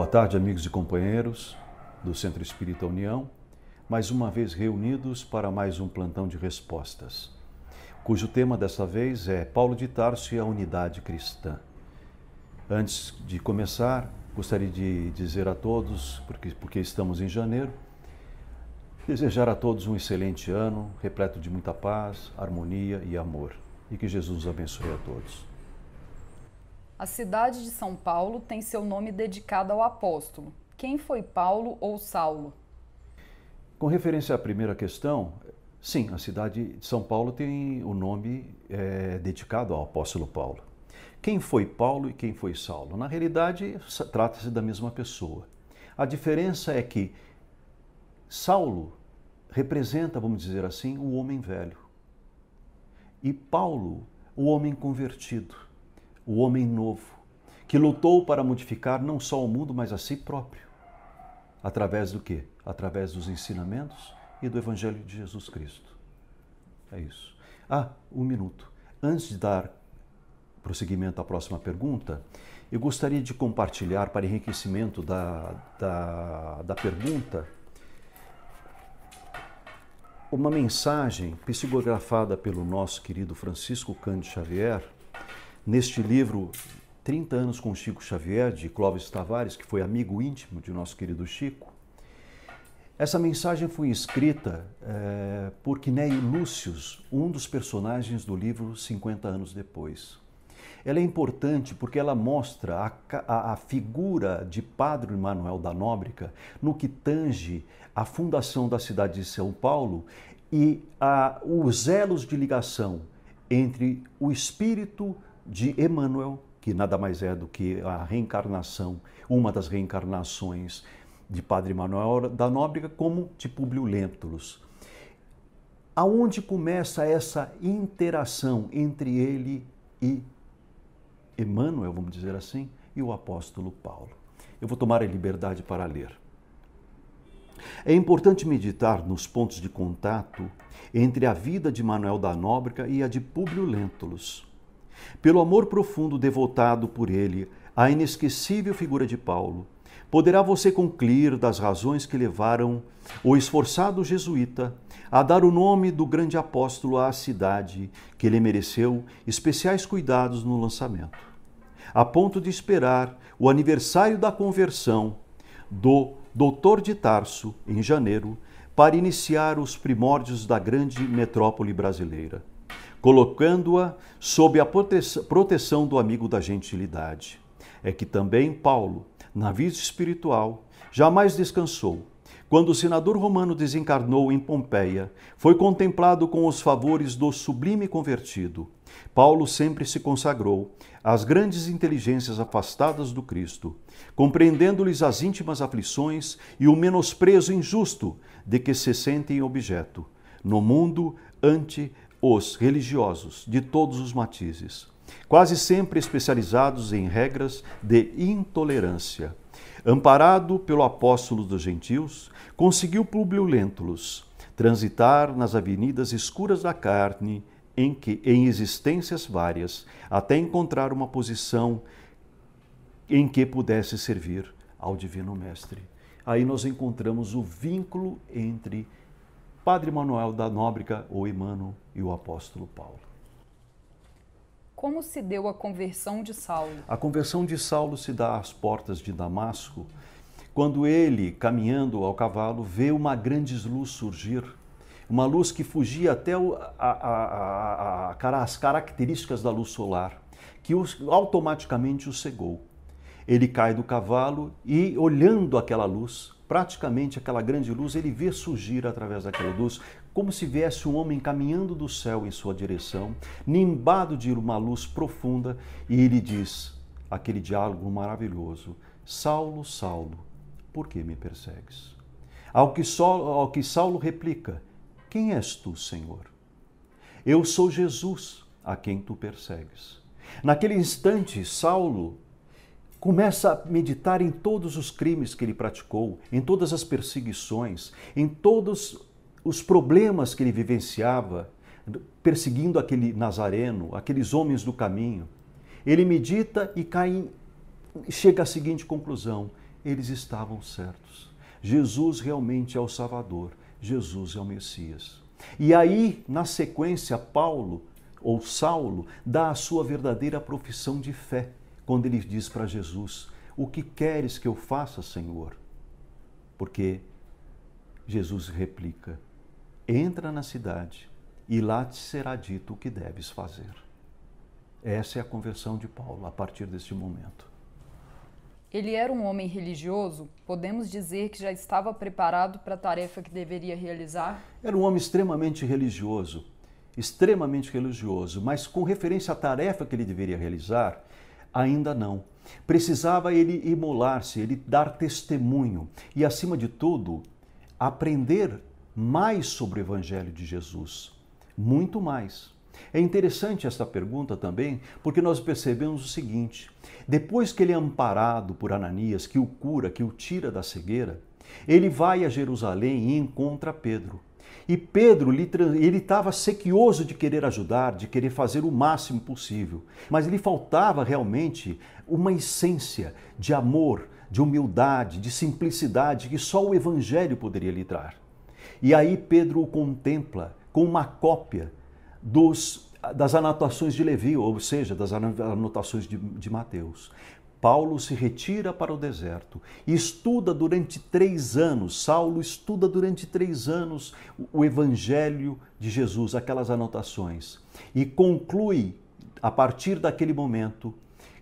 Boa tarde, amigos e companheiros do Centro Espírita União, mais uma vez reunidos para mais um plantão de respostas, cujo tema desta vez é Paulo de Tarso e a unidade cristã. Antes de começar, gostaria de dizer a todos, porque, porque estamos em janeiro, desejar a todos um excelente ano, repleto de muita paz, harmonia e amor. E que Jesus abençoe a todos. A cidade de São Paulo tem seu nome dedicado ao apóstolo. Quem foi Paulo ou Saulo? Com referência à primeira questão, sim, a cidade de São Paulo tem o nome é, dedicado ao apóstolo Paulo. Quem foi Paulo e quem foi Saulo? Na realidade, trata-se da mesma pessoa. A diferença é que Saulo representa, vamos dizer assim, o homem velho e Paulo, o homem convertido o homem novo, que lutou para modificar não só o mundo, mas a si próprio. Através do quê? Através dos ensinamentos e do Evangelho de Jesus Cristo. É isso. Ah, um minuto. Antes de dar prosseguimento à próxima pergunta, eu gostaria de compartilhar, para enriquecimento da, da, da pergunta, uma mensagem psicografada pelo nosso querido Francisco Cândido Xavier Neste livro, 30 anos com Chico Xavier, de Clóvis Tavares, que foi amigo íntimo de nosso querido Chico, essa mensagem foi escrita é, por Quinéio Lúcius, um dos personagens do livro 50 anos depois. Ela é importante porque ela mostra a, a, a figura de Padre Manuel da Nóbrega no que tange a fundação da cidade de São Paulo e a, os elos de ligação entre o espírito de Emmanuel, que nada mais é do que a reencarnação, uma das reencarnações de Padre Manuel da Nóbrega, como de Publio Lentulus. Aonde começa essa interação entre ele e Emmanuel, vamos dizer assim, e o apóstolo Paulo? Eu vou tomar a liberdade para ler. É importante meditar nos pontos de contato entre a vida de Manuel da Nóbrega e a de Publio Lentulus pelo amor profundo devotado por ele à inesquecível figura de Paulo, poderá você concluir das razões que levaram o esforçado jesuíta a dar o nome do grande apóstolo à cidade que ele mereceu especiais cuidados no lançamento, a ponto de esperar o aniversário da conversão do doutor de Tarso, em janeiro, para iniciar os primórdios da grande metrópole brasileira colocando-a sob a proteção do amigo da gentilidade. É que também Paulo, na vida espiritual, jamais descansou. Quando o senador romano desencarnou em Pompeia, foi contemplado com os favores do sublime convertido. Paulo sempre se consagrou às grandes inteligências afastadas do Cristo, compreendendo-lhes as íntimas aflições e o menosprezo injusto de que se sentem objeto, no mundo ante os religiosos de todos os matizes, quase sempre especializados em regras de intolerância. Amparado pelo apóstolo dos gentios, conseguiu Públio Lentulus transitar nas avenidas escuras da carne, em que em existências várias, até encontrar uma posição em que pudesse servir ao divino mestre. Aí nós encontramos o vínculo entre Padre Manuel da Nóbrega, o Emmanuel e o apóstolo Paulo. Como se deu a conversão de Saulo? A conversão de Saulo se dá às portas de Damasco, quando ele, caminhando ao cavalo, vê uma grande luz surgir. Uma luz que fugia até o, a, a, a, as características da luz solar, que os, automaticamente o cegou. Ele cai do cavalo e, olhando aquela luz, praticamente aquela grande luz, ele vê surgir através daquela luz, como se viesse um homem caminhando do céu em sua direção, nimbado de uma luz profunda, e ele diz aquele diálogo maravilhoso: Saulo, Saulo, por que me persegues? Ao que, Saulo, ao que Saulo replica: Quem és tu, Senhor? Eu sou Jesus, a quem tu persegues. Naquele instante, Saulo Começa a meditar em todos os crimes que ele praticou, em todas as perseguições, em todos os problemas que ele vivenciava, perseguindo aquele nazareno, aqueles homens do caminho. Ele medita e cai chega à seguinte conclusão: eles estavam certos. Jesus realmente é o Salvador, Jesus é o Messias. E aí, na sequência, Paulo ou Saulo dá a sua verdadeira profissão de fé quando ele diz para Jesus: O que queres que eu faça, Senhor? Porque Jesus replica: Entra na cidade e lá te será dito o que deves fazer. Essa é a conversão de Paulo a partir deste momento. Ele era um homem religioso, podemos dizer que já estava preparado para a tarefa que deveria realizar? Era um homem extremamente religioso, extremamente religioso, mas com referência à tarefa que ele deveria realizar, Ainda não. Precisava ele imolar-se, ele dar testemunho e, acima de tudo, aprender mais sobre o Evangelho de Jesus. Muito mais. É interessante esta pergunta também, porque nós percebemos o seguinte: depois que ele é amparado por Ananias, que o cura, que o tira da cegueira, ele vai a Jerusalém e encontra Pedro. E Pedro, ele estava sequioso de querer ajudar, de querer fazer o máximo possível, mas lhe faltava realmente uma essência de amor, de humildade, de simplicidade que só o Evangelho poderia lhe dar. E aí Pedro o contempla com uma cópia dos, das anotações de Levi, ou seja, das anotações de, de Mateus. Paulo se retira para o deserto e estuda durante três anos. Saulo estuda durante três anos o Evangelho de Jesus, aquelas anotações, e conclui, a partir daquele momento,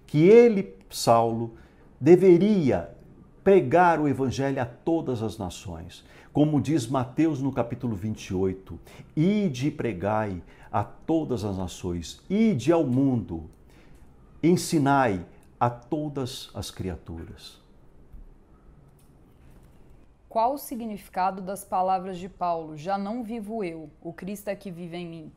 que ele, Saulo, deveria pregar o Evangelho a todas as nações. Como diz Mateus no capítulo 28, ide e pregai a todas as nações, ide ao mundo, ensinai a todas as criaturas. Qual o significado das palavras de Paulo? Já não vivo eu, o Cristo é que vive em mim.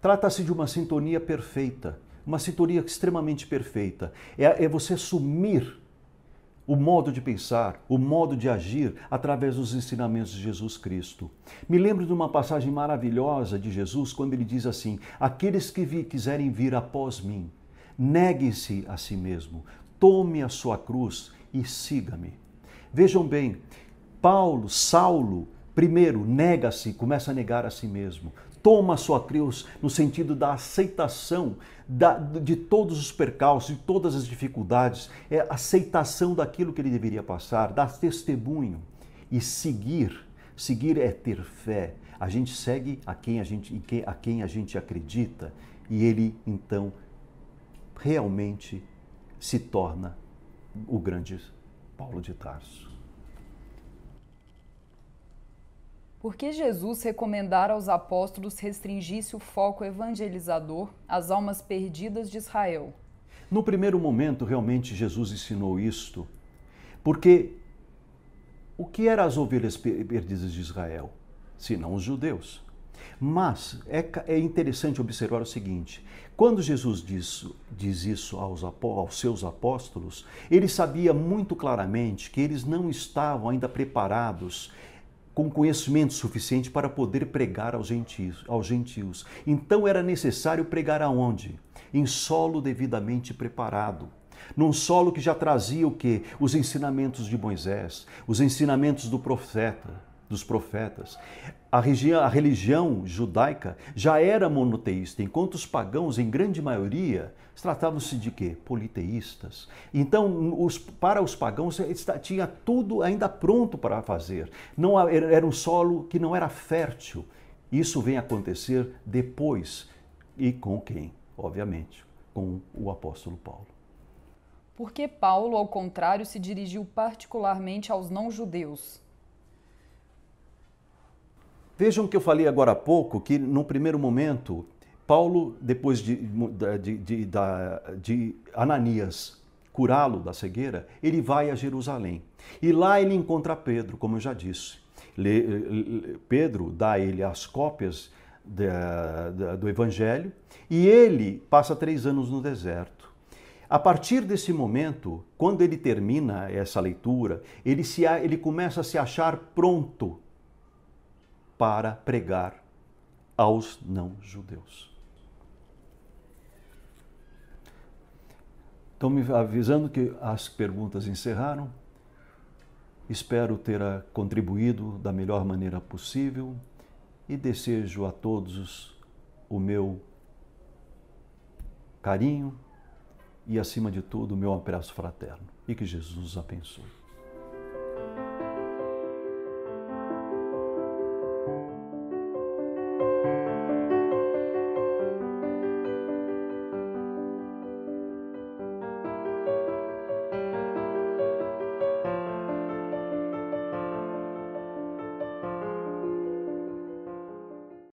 Trata-se de uma sintonia perfeita, uma sintonia extremamente perfeita. É, é você sumir o modo de pensar, o modo de agir através dos ensinamentos de Jesus Cristo. Me lembro de uma passagem maravilhosa de Jesus quando ele diz assim: Aqueles que vi, quiserem vir após mim, Negue-se a si mesmo, tome a sua cruz e siga-me. Vejam bem, Paulo, Saulo, primeiro nega-se, começa a negar a si mesmo. Toma a sua cruz no sentido da aceitação da, de todos os percalços, de todas as dificuldades, é aceitação daquilo que ele deveria passar, dar testemunho e seguir. Seguir é ter fé. A gente segue a quem a gente, a quem a gente acredita e ele então realmente se torna o grande Paulo de Tarso. Por que Jesus recomendara aos apóstolos restringisse o foco evangelizador às almas perdidas de Israel? No primeiro momento, realmente, Jesus ensinou isto, porque o que eram as ovelhas perdidas de Israel? Senão os judeus. Mas é, é interessante observar o seguinte: quando Jesus diz, diz isso aos, aos seus apóstolos, ele sabia muito claramente que eles não estavam ainda preparados com conhecimento suficiente para poder pregar aos gentios, aos gentios. Então era necessário pregar aonde? Em solo devidamente preparado num solo que já trazia o que? Os ensinamentos de Moisés, os ensinamentos do profeta, dos profetas. A, religião, a religião judaica já era monoteísta, enquanto os pagãos, em grande maioria, tratavam-se de quê? Politeístas. Então, os, para os pagãos, tinha tudo ainda pronto para fazer. Não Era um solo que não era fértil. Isso vem acontecer depois. E com quem? Obviamente, com o apóstolo Paulo. Por que Paulo, ao contrário, se dirigiu particularmente aos não-judeus? Vejam que eu falei agora há pouco que, no primeiro momento, Paulo, depois de, de, de, de Ananias curá-lo da cegueira, ele vai a Jerusalém. E lá ele encontra Pedro, como eu já disse. Pedro dá a ele as cópias do Evangelho e ele passa três anos no deserto. A partir desse momento, quando ele termina essa leitura, ele, se, ele começa a se achar pronto para pregar aos não-judeus. Estão me avisando que as perguntas encerraram. Espero ter ah, contribuído da melhor maneira possível e desejo a todos o meu carinho e, acima de tudo, o meu abraço fraterno. E que Jesus os abençoe.